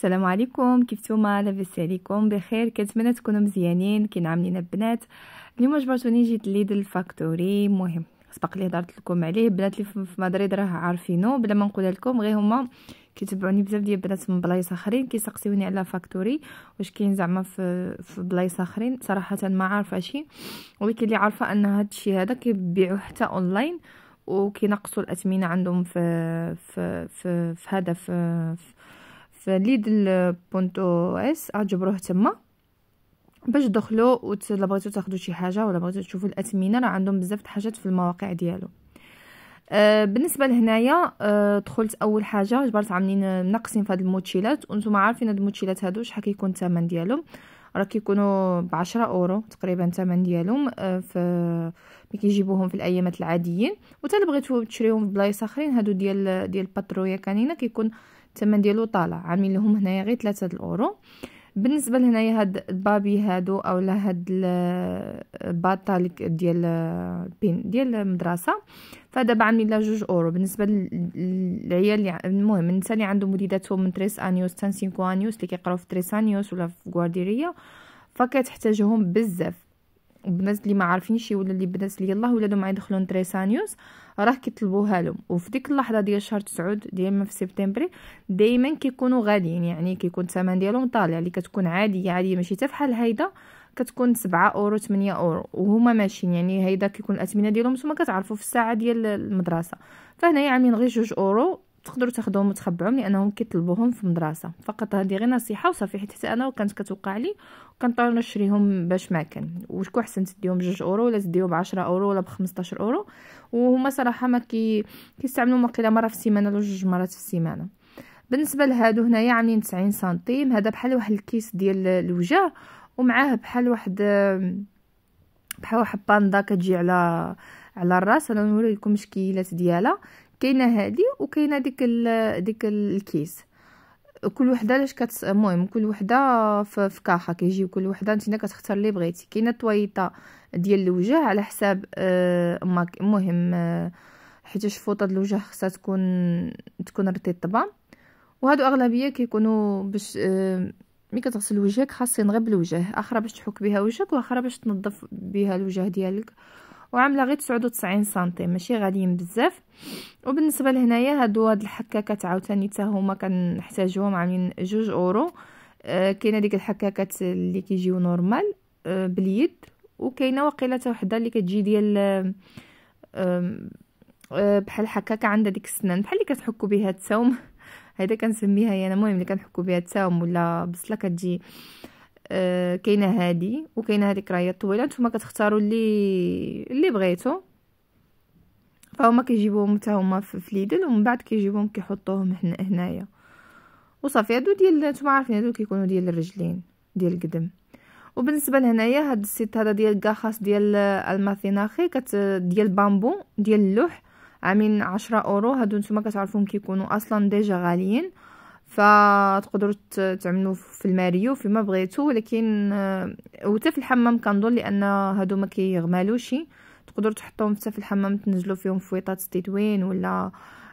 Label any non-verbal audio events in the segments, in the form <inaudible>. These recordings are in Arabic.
السلام عليكم كيف نتوما لاباس عليكم بخير كنتمنى تكونوا مزيانين كينعاملين بنات اليوم جبرتوني جيت ليدل فاكتوري مهم سبق لي هضرت لكم عليه بنات اللي في مدريد راه عارفينو بلا ما نقول لكم غير هما كيتبعوني بزاف ديال البنات من بلايص اخرين كيسقسيوني على فاكتوري واش كاين زعما في في بلايص اخرين صراحه ما عارفه شي ولكن اللي عارفه ان هذا الشيء هذا كيبيعوه حتى اونلاين وكينقصوا الاثمنه عندهم في في في, في هذا في, في في ليدل بونتو اس اجبروه تما باش دخلوا وت... بغيتو تاخذوا شي حاجه ولا بغيتو تشوفوا الاثمنه راه عندهم بزاف د الحاجات في المواقع ديالو أه بالنسبه لهنايا أه دخلت اول حاجه جبرت عاملين آه، ناقصين في هاد الموتشيلات وانتم عارفين هاد الموتشيلات هادو شحال كيكون الثمن ديالهم راه كيكونوا ب 10 اورو تقريبا الثمن ديالهم أه في ملي كيجيبوهم في الايامات العاديين وتا بغيتو تشريوهم في بلايص اخرين هادو ديال ديال باترويا كانينا كيكون الثمن ديالو طالع عاملين لهم هنايا غير 3 الاورو بالنسبه لهنايا هاد البابي هادو اولا هاد الباطا ديال بين ديال المدرسه فدابا عاملين لها جوج اورو بالنسبه للعيال اللي المهم النساء اللي عندهم وليداتهم من تريس انيوس تان سينكو انيوس اللي كيقراو في تريس انيوس ولا في غوارديريا فكتحتاجهم بزاف البنات اللي ما عارفينش ولا اللي بنات اللي يلاه ولادهم يدخلوا تريسانيوس راه كيطلبوها لهم وفي ديك اللحظه ديال شهر تسعود ديما في سبتمبر دائما كيكونوا غاليين يعني كيكون الثمن ديالهم طالع اللي كتكون عاديه عاديه ماشي حتى فحال هيدا كتكون سبعة اورو 8 اورو وهما ماشيين يعني هيدا كيكون الاثمنه ديالهم نتوما كتعرفوا في الساعه ديال المدرسه فهنايا عاملين غير جوج اورو تقدروا تاخذوهم وتخبعوهم لانهم كيطلبوهم في المدرسه فقط هذه غير نصيحه وصافي حيت حتى انا وكانت كتوقع لي وكنضطر نشريهم باش ما كان وشكون احسن تديهم بجوج اورو ولا تديهم بعشرة اورو ولا بخمسطاشر اورو وهما صراحه ما كي كيستعملوا مقيله مره في السيمانه ولا جوج مرات في السيمانه بالنسبه لهادو هنايا عاملين 90 سنتيم هذا بحال واحد الكيس ديال الوجه ومعاه بحال واحد بحال واحد باندا كتجي على على الراس انا نوريكم الشكيلات ديالها كاينه هذه وكاينه ديك ال... ديك الكيس كل وحده لاش كت المهم كل وحده في كاحه كيجيو كل وحده نتينا كتختار اللي بغيتي كاينه طويطه ديال الوجه على حساب آه، المهم آه، حيت فوطه الوجه خصها تكون تكون رطبه وهادو اغلبيه كيكونوا باش آه، ملي كتغسل وجهك خاصين غير بالوجه اخرى باش تحك بها وجهك واخرى باش تنظف بها الوجه ديالك وعامله غير تسعود سنتيم ماشي غاليين بزاف وبالنسبه لهنايا هادو هاد الحكاكات عاوتاني حتى هما كنحتاجوهم عاملين جوج اورو آه كاينه ديك الحكاكات اللي كيجيو نورمال آه باليد وكاينه واقيلا حتى وحده اللي كتجي ديال آه بحال حكاكه عندها ديك السنان بحال اللي كتحكوا بها التوم <laughs> هذا كنسميها انا يعني المهم اللي كنحكوا بها التوم ولا بصله كتجي أه كاينه هادي وكاينه هذيك راهي طويله نتوما كتختاروا اللي اللي بغيتو فهما كيجيبوهم حتى هما في ليدل ومن بعد كيجيبوهم كيحطوهم هنا هنايا وصافي هادو ديال نتوما عارفين هادو كيكونوا ديال الرجلين ديال القدم وبالنسبه لهنايا هاد السيت هذا ديال كاخاس ديال الماثيناخي كت ديال بامبو ديال اللوح عامين عشرة اورو هادو نتوما كتعرفوهم كيكونوا اصلا ديجا غاليين فتقدروا تعملوا في الماريو فيما بغيتو ولكن آه، وحتى في الحمام كنظن لان هادو ما كيغمالوش تقدروا تحطوهم حتى في الحمام تنزلوا فيهم فويطات ستيدوين ولا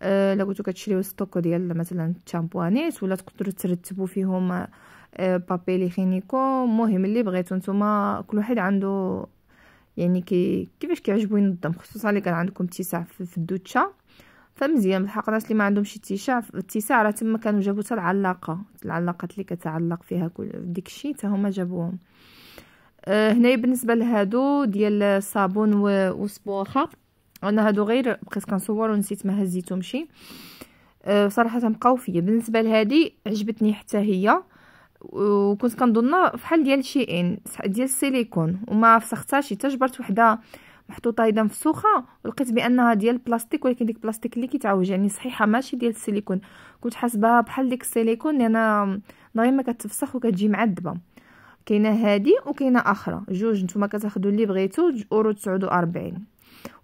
أه لا كتشريو ستوك ديال مثلا الشامبوانيت ولا تقدروا ترتبوا فيهم أه بابي لي خينيكو المهم اللي بغيتو نتوما كل واحد عنده يعني كي كيفاش كيعجبو ينظم خصوصا اللي كان عندكم اتساع في الدوتشه فمزيان الناس اللي ما عندهمش اتساع اتساع راه تما كانوا جابوا حتى العلاقه العلاقات اللي كتعلق فيها كل ديك الشيء حتى هما جابوهم أه هنايا بالنسبه لهادو ديال الصابون والصبوخه انا هادو غير بقيت كنصور ونسيت ما هزيتهم أه صراحه بقاو فيا بالنسبه لهادي عجبتني حتى هي وكنت كنظنها فحال ديال شي ان ديال السيليكون وما فسختهاش حتى جبرت وحده محطوطه ايضا في سوخه ولقيت بانها ديال البلاستيك ولكن ديك البلاستيك اللي كيتعوج يعني صحيحه ماشي ديال السيليكون كنت حاسباها بحال ديك السيليكون لان يعني ما كتفسخ وكتجي معذبه كاينه هذه وكاينه اخرى جوج نتوما كتاخذوا اللي بغيتو اورو 49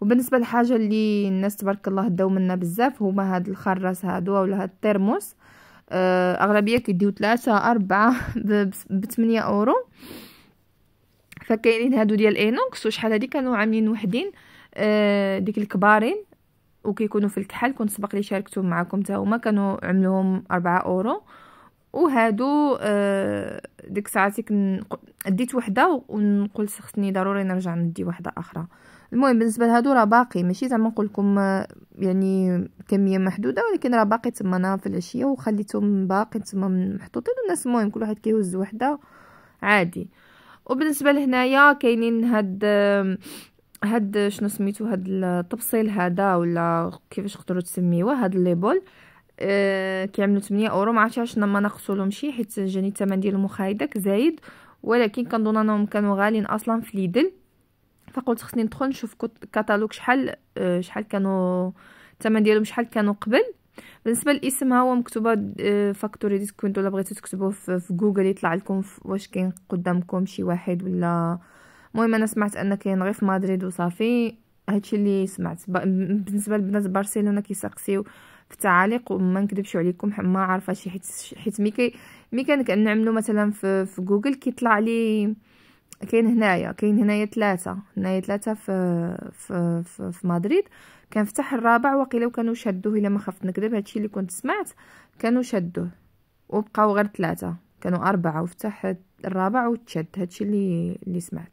وبالنسبه للحاجه اللي الناس تبارك الله داو منا بزاف هما هاد الخراس هادو ولا هاد الترموس آه، اغلبيه كيديو 3 4 <laughs> ب 8 اورو فكاينين هادو ديال اينوكس وشحال هادي كانوا عاملين وحدين آه ديك الكبارين وكيكونوا في الكحل كنت سبق لي شاركتهم معكم تا هما كانوا عملوهم 4 اورو وهادو آه ديك ساعتي ديت وحده ونقول خصني ضروري نرجع ندي وحده اخرى المهم بالنسبه لهادو راه باقي ماشي زعما نقول لكم آه، يعني كميه محدوده ولكن راه باقي تما انا في العشيه وخليتهم باقي تما محطوطين الناس المهم كل واحد كيهز وحده عادي وبالنسبه لهنايا كاينين هاد هاد شنو سميتو هاد التبصيل هذا ولا كيفاش تقدروا تسميوه هاد ليبول آه، كيعملوا 8 اورو ما عرفتش علاش ما شي حيت جاني الثمن ديال المخايدك زايد ولكن كنظن انهم كانوا غاليين اصلا في ليدل فقلت خصني ندخل نشوف كتالوج شحال آه، شحال كانوا الثمن ديالهم شحال كانوا قبل بالنسبه للاسم ها هو مكتوبه آه، فاكتوري ديسكونت ولا بغيتو تكتبوه في جوجل يطلع لكم واش كاين قدامكم شي واحد ولا المهم انا سمعت ان كاين غير في مدريد وصافي هادشي اللي سمعت بالنسبه لبنات برشلونه كيسقسيو في التعاليق وما نكذبش عليكم ما عارفه شي حيت حيت مي كي مي كان كنعملو مثلا في, في جوجل كيطلع لي كاين هنايا كاين هنايا ثلاثه هنايا ثلاثه في في في, في مدريد كان فتح الرابع وقيلا وكانوا شدوه الا ما خفت نكذب هادشي اللي كنت سمعت كانوا شدوه وبقاو غير ثلاثه كانوا اربعه وفتح الرابع وتشد هادشي اللي اللي سمعت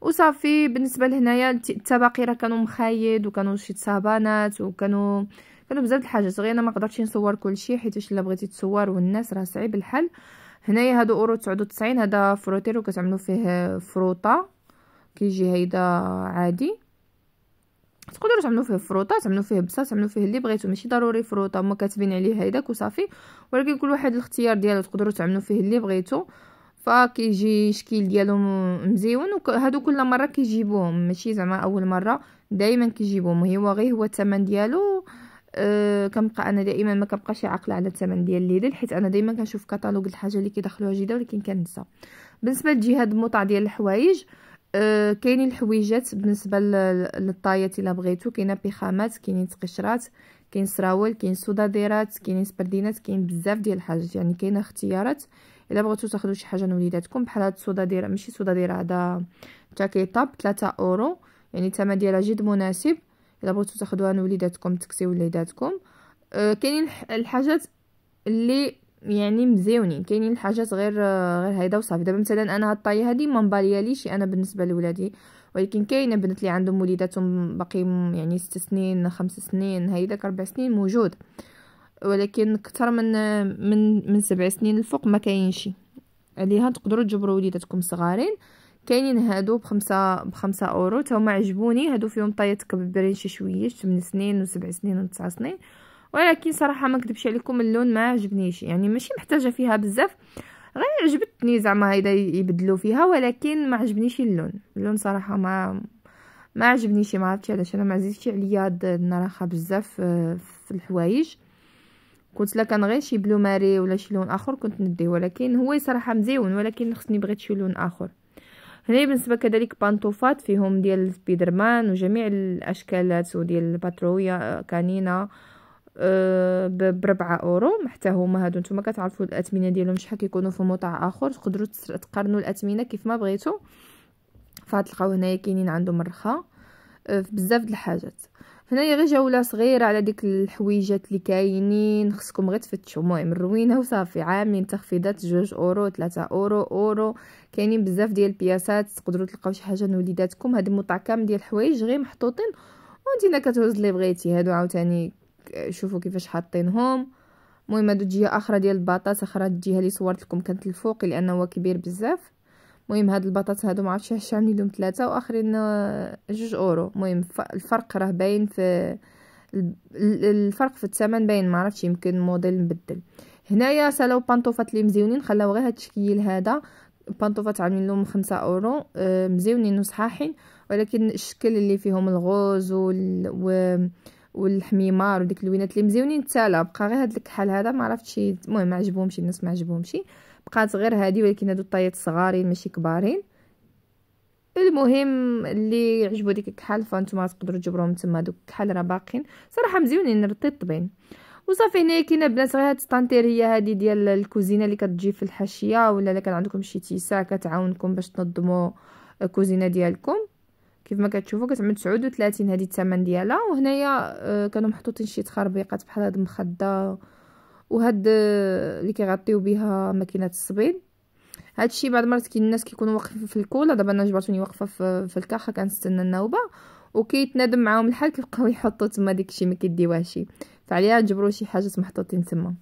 وصافي بالنسبه لهنايا التباقي راه كانوا مخايد وكانوا شي تصابانات وكانوا كانوا بزاف د الحاجات غير انا ما قدرتش نصور كل شيء حيت الا بغيتي تصور والناس راه صعيب الحل هنايا هادو اورو تسعود هذا فروتيرو كتعملو فيه فروطه كيجي هيدا عادي تقدروا تعملوا فيه فروطه تعملوا فيه بصل تعملوا فيه اللي بغيتو ماشي ضروري فروطه هما كاتبين عليه هيداك وصافي ولكن كل واحد الاختيار ديالو تقدروا تعملوا فيه اللي بغيتو فكيجي شكل ديالو مزيون وهادو كل مره كيجيبوهم ماشي زعما اول مره دائما كيجيبوهم هو غير هو الثمن ديالو أه، كنبقى انا دائما ما كنبقاش عاقله على الثمن ديال ليدل حيت انا دائما كنشوف كتالوج الحاجه اللي كيدخلوها جديده ولكن كننسى بالنسبه للجهاد المطع ديال الحوايج أه، كاينين الحويجات بالنسبه للطايات الا بغيتو كاينه بيخامات كاينين تقشرات كاين سراول كاين سوداديرات كاينين سبردينات كاين بزاف ديال الحاجات يعني كاينه اختيارات الا بغيتو تاخذوا شي حاجه لوليداتكم بحال هاد السوداديره ماشي سوداديره هذا تا كيطاب 3 اورو يعني الثمن ديالها جد مناسب الا بغيتو انا وليداتكم تكسيو وليداتكم أه، كاينين الحاجات اللي يعني مزيونين كاينين الحاجات غير غير هيدا وصافي دابا مثلا انا هاد الطايه هادي ما مبالياليش انا بالنسبه لولادي ولكن كاينه بنت اللي عندهم وليداتهم باقي يعني ست سنين خمس سنين هيداك اربع سنين موجود ولكن اكثر من من من سبع سنين الفوق ما كاينش عليها تقدروا تجبروا وليداتكم صغارين كاينين هادو بخمسة بخمسة اورو تا عجبوني هادو فيهم طايات كبرين شي شويه تمن سنين و سنين و سنين ولكن صراحه ما نكذبش عليكم اللون ما عجبنيش يعني ماشي محتاجه فيها بزاف غير عجبتني زعما هيدا يبدلو فيها ولكن ما عجبنيش اللون اللون صراحه ما ما عجبنيش ما عرفتش علاش انا ما عزيزش عليا هاد النراخه بزاف آه، في الحوايج كنت لا كان غير شي بلو ماري ولا شي لون اخر كنت نديه ولكن هو صراحه مزيون ولكن خصني بغيت شي لون اخر هنا بالنسبه كذلك بانطوفات فيهم ديال سبيدرمان وجميع الاشكالات وديال باترويا كانينا أه, آه، بربعة اورو حتى هما هادو نتوما كتعرفوا الاثمنه ديالهم شحال كيكونوا في موطع اخر تقدروا تقارنوا الاثمنه كيف ما بغيتوا فغتلقاو هنايا كاينين عندهم الرخا أه بزاف د الحاجات هنايا غير جوله صغيره على ديك الحويجات اللي كاينين خصكم غير تفتشوا المهم الروينه وصافي عاملين تخفيضات جوج اورو ثلاثة اورو اورو كاينين بزاف ديال البياسات تقدروا تلقاو شي حاجه لوليداتكم هاد المطعم ديال الحوايج غير محطوطين وانتينا كتهز اللي بغيتي هادو عاوتاني شوفوا كيفاش حاطينهم المهم هادو جهه اخرى ديال البطاطا اخرى الجهه اللي صورت لكم كانت الفوق لانه هو كبير بزاف المهم هاد البطاطس هادو معرفتش علاش عاملين لهم ثلاثه واخرين آه، جوج اورو المهم الفرق راه باين في الفرق في الثمن باين معرفتش يمكن موديل مبدل هنايا سالاو بانطوفات لي مزيونين خلاو غير هاد التشكيل هذا بانطوفات عاملين لهم خمسة اورو آه، مزيونين وصحاحين ولكن الشكل اللي فيهم الغوز وال... و... والحميمار وديك اللوينات اللي مزيونين تالا بقى غير هاد الكحل هذا ما عرفتش المهم ما عجبهمش الناس ما عجبهمش بقات غير هادي ولكن هادو الطايات صغارين ماشي كبارين المهم اللي عجبو ديك الكحل فانتوما تقدروا تجبروهم تما دوك الكحل راه باقيين صراحه مزيونين رطيطبين وصافي هنايا كاينه بنات غير هاد الطانتير هي هادي ديال الكوزينه اللي كتجي في الحاشيه ولا الا كان عندكم شي تيسا كتعاونكم باش تنظموا الكوزينه ديالكم كيف ما كتشوفوا كتعمل 39 هذه الثمن ديالها وهنايا آه، كانوا محطوطين شي تخربيقات بحال هاد المخده وهاد آه، اللي كيغطيو بها ماكينات الصبيد هادشي بعض المرات كاين الناس كيكونوا واقفين في الكولا دابا انا جبرتوني واقفه في, في الكاخه كنستنى النوبه وكيتنادم معاهم الحال كيبقاو <laughs> يحطوا تما داكشي ما كيديوهاش فعليها جبروا شي حاجه محطوطين تما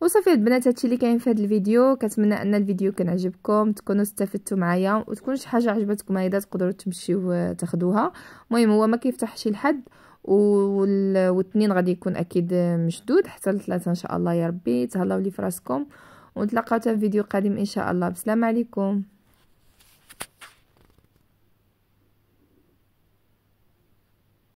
وصافي البنات هادشي اللي كاين في هذا الفيديو كنتمنى ان الفيديو كان عجبكم تكونوا استفدتوا معايا وتكون شي حاجه عجبتكم هيدا تقدروا تمشيو آه، تاخذوها المهم هو ما كيفتحش الحد والاثنين غادي يكون اكيد مشدود حتى الثلاثه ان شاء الله يا ربي تهلاو لي فراسكم ونتلاقاو في فيديو قادم ان شاء الله بسلام عليكم